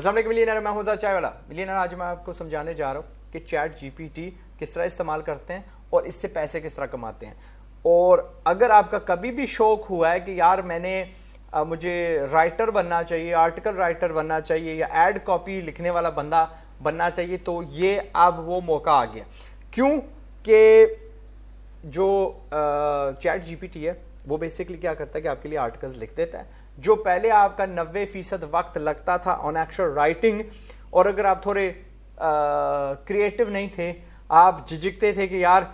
असल मिलियनर मैं हूँ चाय वाला मिलियनर आज मैं आपको समझाने जा रहा हूँ कि चैट जी किस तरह इस्तेमाल करते हैं और इससे पैसे किस तरह कमाते हैं और अगर आपका कभी भी शौक हुआ है कि यार मैंने आ, मुझे राइटर बनना चाहिए आर्टिकल राइटर बनना चाहिए या एड कॉपी लिखने वाला बंदा बनना चाहिए तो ये अब वो मौका आ गया क्यों जो चैट जीपीटी है वो बेसिकली क्या करता है कि आपके लिए आर्टिकल्स लिख देता है जो पहले आपका नब्बे फीसद वक्त लगता था ऑन एक्चुअल राइटिंग और अगर आप थोड़े क्रिएटिव नहीं थे आप झिझकते थे कि यार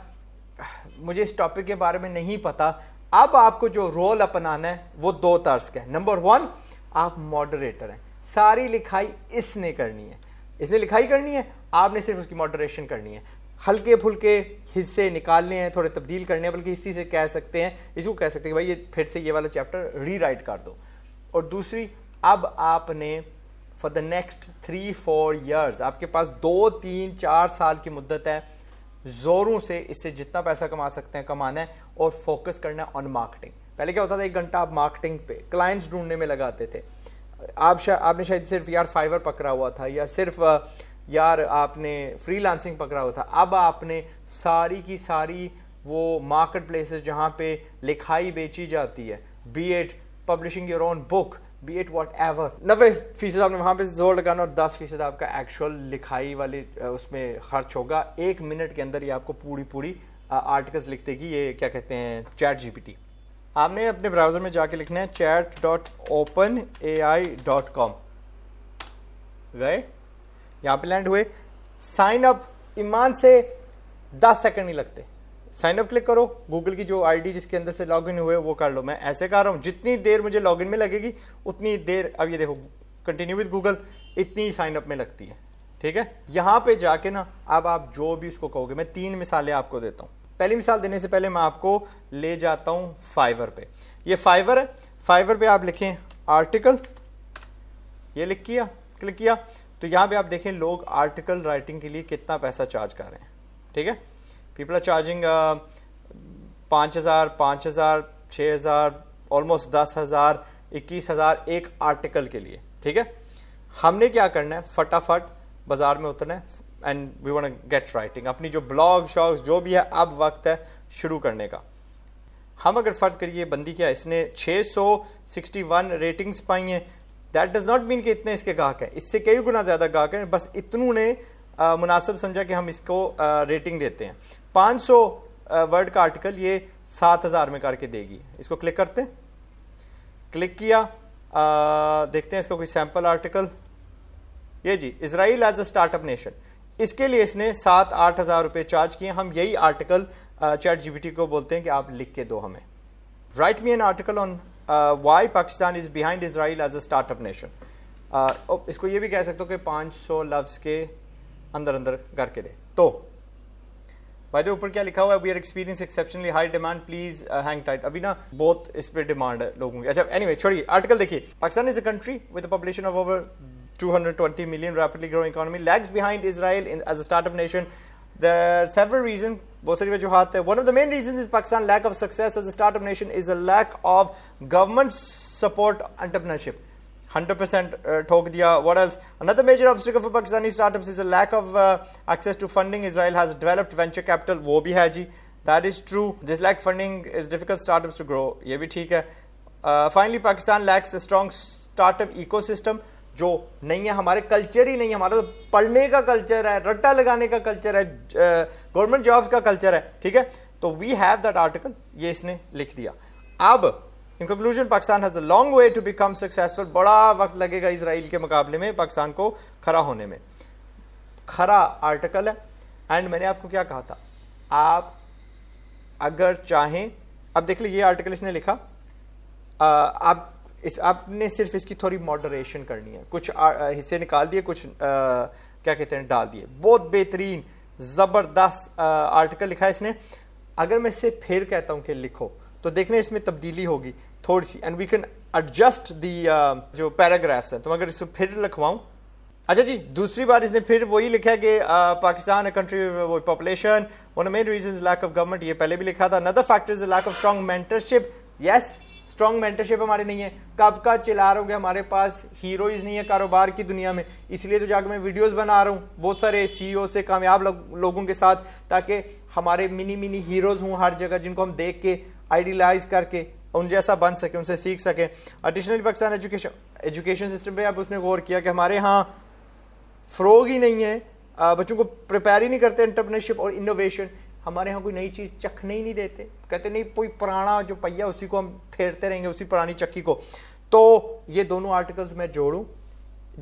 मुझे इस टॉपिक के बारे में नहीं पता अब आपको जो रोल अपनाना है वो दो तर्ज का है नंबर वन आप मॉडरेटर हैं सारी लिखाई इसने करनी है इसने लिखाई करनी है आपने सिर्फ उसकी मॉडरेशन करनी है हल्के फुलके हिस्से निकालने हैं थोड़े तब्दील करने हैं बल्कि इसी से कह सकते हैं इसको कह सकते हैं भाई ये फिर से ये वाला चैप्टर रीराइट कर दो और दूसरी अब आपने for the next three four years आपके पास दो तीन चार साल की मुद्दत है ज़ोरों से इससे जितना पैसा कमा सकते हैं कमाना है और फोकस करना है ऑन मार्केटिंग पहले क्या होता था एक घंटा आप मार्केटिंग पे क्लाइंट्स ढूंढने में लगाते थे आप शा, आपने शायद सिर्फ यार फाइवर पकड़ा हुआ था या सिर्फ यार आपने फ्रीलांसिंग पकड़ा हुआ था अब आपने सारी की सारी वो मार्केट प्लेसेस जहाँ पे लिखाई बेची जाती है be it publishing your own book be it whatever नब्बे फीसद आपने वहाँ पे जोर लगाना और दस फीसद आपका एक्चुअल लिखाई वाली उसमें खर्च होगा एक मिनट के अंदर ये आपको पूरी पूरी आर्टिकल्स लिख देगी ये क्या कहते हैं चैट टी आपने अपने ब्राउज़र में जाके लिखना है chat dot open A I dot com गए यहाँ पे लैंड हुए साइन अप ईमान से दस सेकंड नहीं लगते साइन अप क्लिक करो गूगल की जो आईडी जिसके अंदर से लॉग इन हुए वो कर लो मैं ऐसे कर रहा हूँ जितनी देर मुझे लॉग इन में लगेगी उतनी देर अब ये देखो कंटिन्यू विद गूगल इतनी साइन अप में लगती है ठीक है यहाँ पे जाके ना अब आप जो भी उसको कहोगे मैं तीन मिसालें आपको देता हूँ पहली मिसाल देने से पहले मैं आपको ले जाता हूं फाइवर पे ये फाइवर है फाइवर पे आप लिखें आर्टिकल ये लिख किया क्लिक किया तो यहाँ पे आप देखें लोग आर्टिकल राइटिंग के लिए कितना पैसा चार्ज कर रहे हैं ठीक है पीपल आर चार्जिंग पाँच हज़ार पाँच हज़ार छः हज़ार ऑलमोस्ट दस हज़ार इक्कीस हज़ार एक आर्टिकल के लिए ठीक है हमने क्या करना है फटाफट बाज़ार में उतरना है and we want get writing अपनी जो ब्लॉग शॉग्स जो भी है अब वक्त है शुरू करने का हम अगर फ़र्ज़ करिए बंदी क्या इसने 661 रेटिंग्स पाई हैं दैट डज नॉट मीन कि इतने इसके गाहक हैं इससे कई गुना ज़्यादा गाहक हैं बस इतनों ने मुनासिब समझा कि हम इसको आ, रेटिंग देते हैं 500 वर्ड का आर्टिकल ये 7000 में करके देगी इसको क्लिक करते हैं क्लिक किया आ, देखते हैं इसका कोई सैम्पल आर्टिकल ये जी Israel as a startup nation इसके लिए इसने सात आठ हज़ार रुपये चार्ज किए हम यही आर्टिकल चैट जीबीटी को बोलते हैं कि आप लिख के दो हमें write me an article on why Pakistan is behind Israel as a startup nation इसको ये भी कह सकते हो कि 500 लफ्स के अंदर अंदर करके दे तो भाई ऊपर क्या लिखा हुआ है we are experience exceptionally high demand please hang tight अभी ना बहुत इस पर डिमांड है लोगों की अच्छा एनी वे छोड़िए आर्टिकल देखिए Pakistan is a country with population of over 220 million rapidly growing economy lags behind Israel in, as a startup nation There are several reasons One of the main reasons is Pakistan's lack of success as a startup nation is a lack of government support entrepreneurship. 100% uh, ठोक दिया what else another major obstacle for pakistani startups is a lack of uh, access to funding israel has developed venture capital wo bhi hai ji that is true this lack funding is difficult startups to grow ye bhi hai uh, finally pakistan lacks a strong startup ecosystem जो नहीं है हमारे culture ही नहीं है हमारा तो पढ़ने का कल्चर है रट्टा लगाने का कल्चर है गवर्नमेंट जॉब्स का कल्चर है ठीक है तो वी हैव दैट आर्टिकल ये इसने लिख दिया अब in conclusion Pakistan has a long way to become successful बड़ा वक्त लगेगा इसराइल के मुकाबले में पाकिस्तान को खड़ा होने में खरा आर्टिकल है एंड मैंने आपको क्या कहा था आप अगर चाहें अब देख लीजिए ये आर्टिकल इसने लिखा आ, आप इस आपने सिर्फ इसकी थोड़ी मॉडरेशन करनी है कुछ हिस्से निकाल दिए कुछ आ, क्या कहते हैं डाल दिए बहुत बेहतरीन ज़बरदस्त आर्टिकल लिखा है इसने अगर मैं इससे फिर कहता हूँ कि लिखो तो देखने इसमें तब्दीली होगी थोड़ी सी and we can adjust the जो पैराग्राफ्स हैं तो अगर इसको फिर लिखवाऊँ अच्छा जी दूसरी बार इसने फिर वही लिखा है कि पाकिस्तान कंट्री वो population one main reason lack of government ये पहले भी लिखा था another factor is lack of strong mentorship yes strong mentorship हमारी नहीं है कब का चिल्ला रहा हूँ हमारे पास हीरोइज नहीं है कारोबार की दुनिया में इसलिए तो जाकर मैं वीडियोस बना रहा हूँ बहुत सारे सीईओ से कामयाब लो, लोगों के साथ ताकि हमारे मिनी मिनी हीरोज़ हों हर जगह जिनको हम देख के आइडियलाइज करके उन जैसा बन सके उनसे सीख सके additional Pakistan education education system पर अब उसने गौर किया कि हमारे यहाँ फ्रोग ही नहीं है बच्चों को प्रिपेयर ही नहीं करते एंटरप्रेन्योरशिप और इनोवेशन हमारे यहाँ कोई नई चीज़ चखने ही नहीं देते कहते नहीं कोई पुराना जो पहिया उसी को हम फेरते रहेंगे उसी पुरानी चक्की को तो ये दोनों आर्टिकल्स मैं जोड़ूँ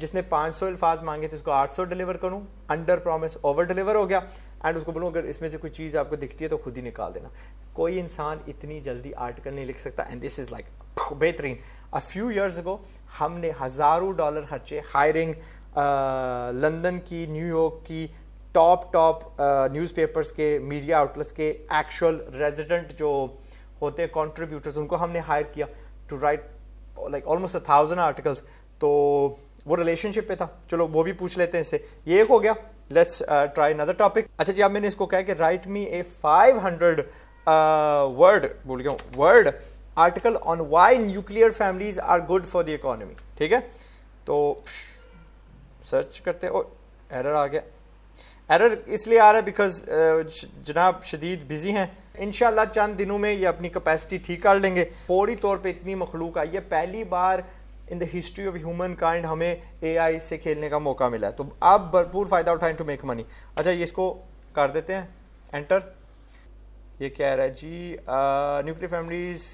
जिसने 500 सौ अल्फाज मांगे थे उसको 800 डिलीवर करूँ अंडर प्रॉमिस ओवर डिलीवर हो गया एंड उसको बोलूँ अगर इसमें से कोई चीज़ आपको दिखती है तो खुद ही निकाल देना कोई इंसान इतनी जल्दी आर्टिकल नहीं लिख सकता एंड दिस इज़ लाइक बेहतरीन अ फ्यू ईयर्स अगो हमने हज़ारों डॉलर खर्चे हायरिंग लंदन uh, की न्यूयॉर्क की टॉप टॉप न्यूज़पेपर्स के मीडिया आउटलेट्स के एक्चुअल रेजिडेंट जो होते हैं कॉन्ट्रीब्यूटर्स उनको हमने हायर किया to write like almost a thousand articles तो वो रिलेशनशिप पे था चलो वो भी पूछ लेते हैं इससे ये एक हो गया लेट्स ट्राई अनदर टॉपिक अच्छा जी अब मैंने इसको कहा कि write me a five hundred word बोल गया word article on why nuclear families are good for the economy ठीक है तो सर्च करते हैं एरर आ गया एरर इसलिए आ रहा है बिकॉज uh, जनाब शदीद बिजी हैं इन चंद दिनों में ये अपनी कैपेसिटी ठीक कर लेंगे फौरी तौर पर इतनी मखलूक आई है पहली बार in the history of humankind हमें ए आई से खेलने का मौका मिला है तो आप भरपूर फ़ायदा उठाएं टू मेक मनी अच्छा ये इसको कर देते हैं एंटर ये कह रहा है जी nuclear families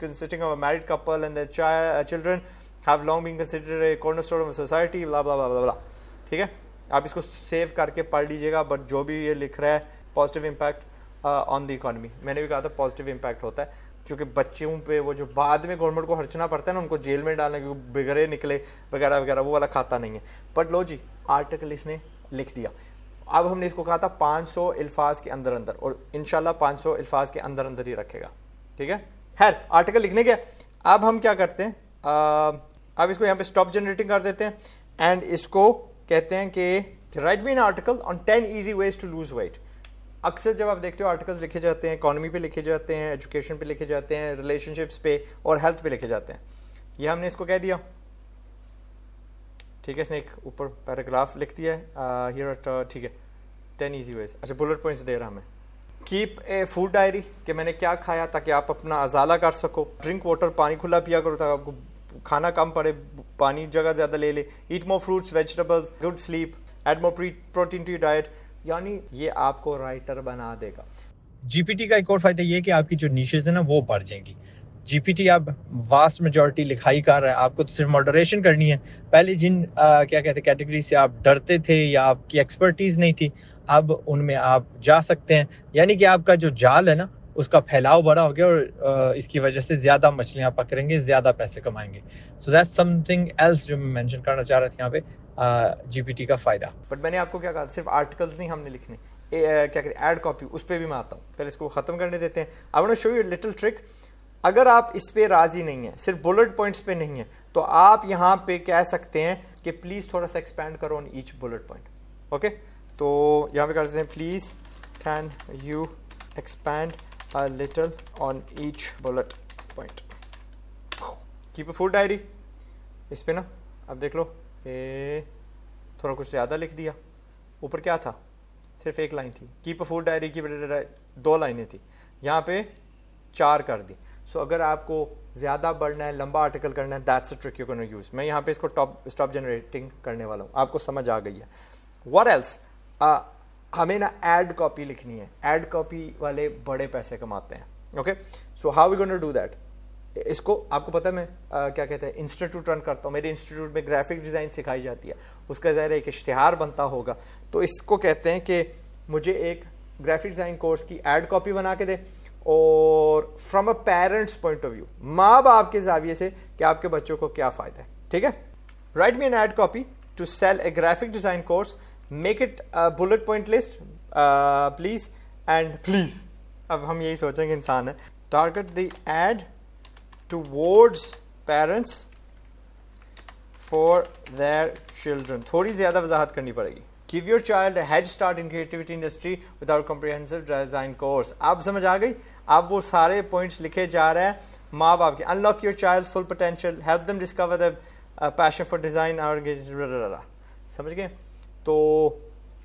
consisting of a married couple and children have long been consider a corner of society ठीक है आप इसको सेव करके पढ़ लीजिएगा बट जो भी ये लिख रहा है positive impact on the economy मैंने भी कहा था पॉजिटिव इम्पैक्ट होता है क्योंकि बच्चों पे वो जो बाद में गवर्नमेंट को खर्चना पड़ता है ना उनको जेल में डालना क्योंकि बिगड़े निकले वगैरह वगैरह वो वाला खाता नहीं है बट लो जी आर्टिकल इसने लिख दिया अब हमने इसको कहा था 500 सौ अल्फाज के अंदर अंदर और इन पाँच सौ अल्फाज के अंदर अंदर ही रखेगा ठीक है खैर आर्टिकल लिखने के अब हम क्या करते हैं uh, अब इसको यहाँ पे स्टॉप जनरेटिंग कर देते हैं एंड इसको कहते हैं कि write be an article on ten easy ways to lose weight अक्सर जब आप देखते हो आर्टिकल्स लिखे जाते हैं इकॉनमी पे लिखे जाते हैं एजुकेशन पे लिखे जाते हैं रिलेशनशिप्स पे और हेल्थ पे लिखे जाते हैं ये हमने इसको कह दिया ठीक है इसने एक ऊपर पैराग्राफ लिख दिया है ठीक है टेन ईजी वेज अच्छा बुलेट पॉइंट्स दे रहा हमें कीप ए फूड डायरी कि मैंने क्या खाया ताकि आप अपना अजाला कर सको ड्रिंक वाटर पानी खुला पिया करो ताकि आपको खाना कम पड़े पानी जगह ज़्यादा ले ले eat more fruits vegetables good sleep add more protein to diet यानी ये आपको राइटर बना देगा जीपीटी का एक और फायदा ये कि आपकी जो नीशेज है ना वो बढ़ जाएंगी जीपीटी आप वास्ट मेजोरिटी लिखाई कर रहा है आपको तो सिर्फ मॉडरेशन करनी है पहले जिन आ, क्या कहते कैटेगरी से आप डरते थे या आपकी एक्सपर्टीज नहीं थी अब उनमें आप जा सकते हैं यानी कि आपका जो जाल है ना उसका फैलाव बड़ा हो गया और इसकी वजह से ज़्यादा मछलियाँ पकड़ेंगे ज़्यादा पैसे कमाएंगे सो दैट समथिंग एल्स जो मैं मेंशन करना चाह रहा था यहाँ पे जीपीटी का फ़ायदा बट मैंने आपको क्या कहा सिर्फ आर्टिकल्स नहीं हमने लिखने ए, ए, क्या कहते हैं एड कॉपी उस पर भी मैं आता हूँ पहले इसको ख़त्म करने देते हैं I want show you little trick अगर आप इस पर राज़ी नहीं है सिर्फ बुलेट पॉइंट्स पे नहीं है तो आप यहाँ पे कह सकते हैं कि प्लीज़ थोड़ा सा एक्सपेंड करो on each bullet point okay तो यहाँ पे कर देते हैं please can you expand a little on each bullet point keep a full diary इस पर ना अब देख लो ए थोड़ा कुछ ज़्यादा लिख दिया ऊपर क्या था सिर्फ एक लाइन थी कीप अ फूड डायरी की दो लाइनें थी यहाँ पे चार कर दी सो so, अगर आपको ज़्यादा बढ़ना है लंबा आर्टिकल करना है that's a trick you can use मैं यहाँ पे इसको टॉप स्टॉप जनरेटिंग करने वाला हूँ आपको समझ आ गई है वर एल्स हमें ना एड कॉपी लिखनी है एड कॉपी वाले बड़े पैसे कमाते हैं okay so how we gonna do that इसको आपको पता है मैं आ, क्या कहते हैं इंस्टीट्यूट रन करता हूँ मेरे इंस्टीट्यूट में ग्राफिक डिज़ाइन सिखाई जाती है उसका ज़ाहिर एक इश्तहार बनता होगा तो इसको कहते हैं कि मुझे एक ग्राफिक डिज़ाइन कोर्स की एड कॉपी बना के दे और from a parents point of view माँ बाप के जाविए से कि आपके बच्चों को क्या फ़ायदा है ठीक है write me an ad copy to sell a graphic design course make it bullet point list please and please अब हम यही सोचेंगे इंसान है target the ad towards parents for their children थोड़ी ज़्यादा वजाहत करनी पड़ेगी give your child head start in creativity industry with our comprehensive design course आप समझ आ गई आप वो सारे पॉइंट्स लिखे जा रहे हैं माँ बाप के unlock your child full potential help them discover the passion for design और समझ गए तो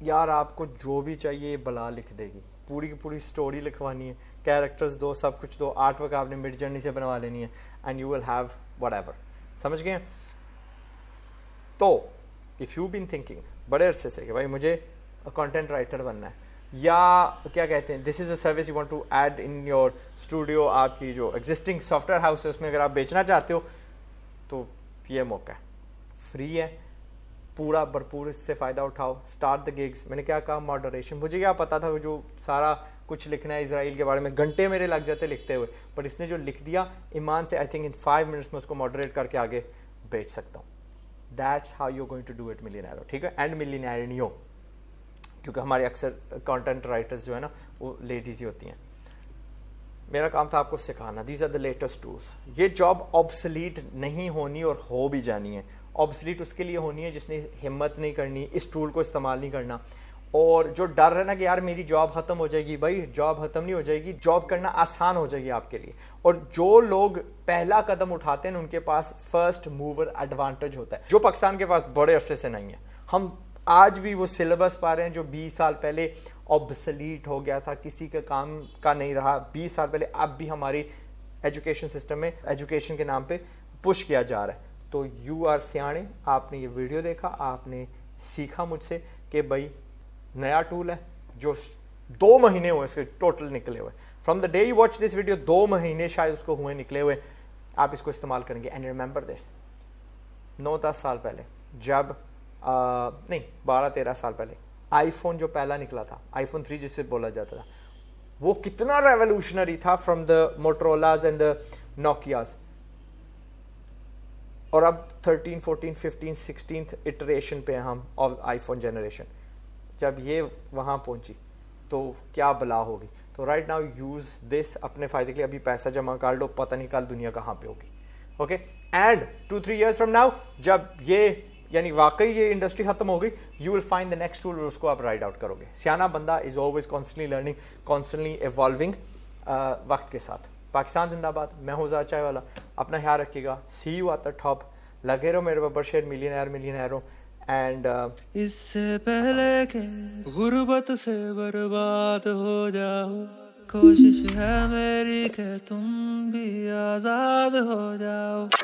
यार आपको जो भी चाहिए बला लिख देगी पूरी की पूरी स्टोरी लिखवानी है कैरेक्टर्स दो सब कुछ दो आर्ट वर्क आपने मिड जर्नी से बनवा लेनी है and you will have whatever समझ गए तो इफ़ यू बीन थिंकिंग बड़े अरसे से कि भाई मुझे कंटेंट राइटर बनना है या क्या कहते हैं this is a service you want to add in your studio आपकी जो एग्जिस्टिंग सॉफ्टवेयर हाउस है उसमें अगर आप बेचना चाहते हो तो ये मौका है फ्री है पूरा भरपूर इससे फ़ायदा उठाओ स्टार्ट द गिग्स मैंने क्या कहा मॉडरेशन मुझे क्या पता था जो सारा कुछ लिखना है इसराइल के बारे में घंटे मेरे लग जाते लिखते हुए पर इसने जो लिख दिया ईमान से I think in five minutes में उसको मॉडरेट करके आगे बेच सकता हूँ that's how you going to do it millionaire ठीक है एंड मिलीनैरियो क्योंकि हमारे अक्सर कॉन्टेंट राइटर्स जो है ना वो लेडीज ही होती हैं मेरा काम था आपको सिखाना these are the latest tools ये जॉब ऑब्सलीट नहीं होनी और हो भी जानी है ऑब्सलीट उसके लिए होनी है जिसने हिम्मत नहीं करनी इस टूल को इस्तेमाल नहीं करना और जो डर है ना कि यार मेरी जॉब ख़त्म हो जाएगी भाई जॉब ख़त्म नहीं हो जाएगी जॉब करना आसान हो जाएगी आपके लिए और जो लोग पहला कदम उठाते हैं उनके पास फर्स्ट मूवर एडवांटेज होता है जो पाकिस्तान के पास बड़े अरसे से नहीं है हम आज भी वो सिलेबस पा रहे हैं जो 20 साल पहले ऑब्सलीट हो गया था किसी का काम का नहीं रहा 20 साल पहले अब भी हमारी एजुकेशन सिस्टम में एजुकेशन के नाम पे पुश किया जा रहा है तो यू आर सियाणे आपने ये वीडियो देखा आपने सीखा मुझसे कि भाई नया टूल है जो दो महीने हुए इसके टोटल निकले हुए from the day you watch this video दो महीने शायद उसको हुए निकले हुए आप इसको इस्तेमाल करेंगे एंड रिमेंबर दिस नौ दस साल पहले जब आ, नहीं बारह तेरह साल पहले आईफोन जो पहला निकला था आईफोन थ्री जिससे बोला जाता था वो कितना रेवोल्यूशनरी था from the Motorolas and the Nokias और अब 13, 14, 15, सिक्सटीन इटरेशन पे हम ऑफ आईफोन जनरेशन जब ये वहाँ पहुँची तो क्या बला होगी तो राइट नाउ यूज़ दिस अपने फ़ायदे के लिए अभी पैसा जमा कर लो पता नहीं कल दुनिया कहाँ पे होगी okay and two three years from now जब ये यानी वाकई ये इंडस्ट्री खत्म हो गई you will find the next tool उसको आप राइड आउट करोगे सियाना बंदा is always constantly learning constantly evolving वक्त के साथ पाकिस्तान जिंदाबाद मैं हूँ चाय वाला अपना ख्याल रखिएगा सी यू आता टॉप लगे रहो मेरे बब्बर शेर मिलियन मिलियनरों एंड uh, इससे पहले के गुर्बत से बर्बाद हो जाओ कोशिश है मेरी के तुम भी आजाद हो जाओ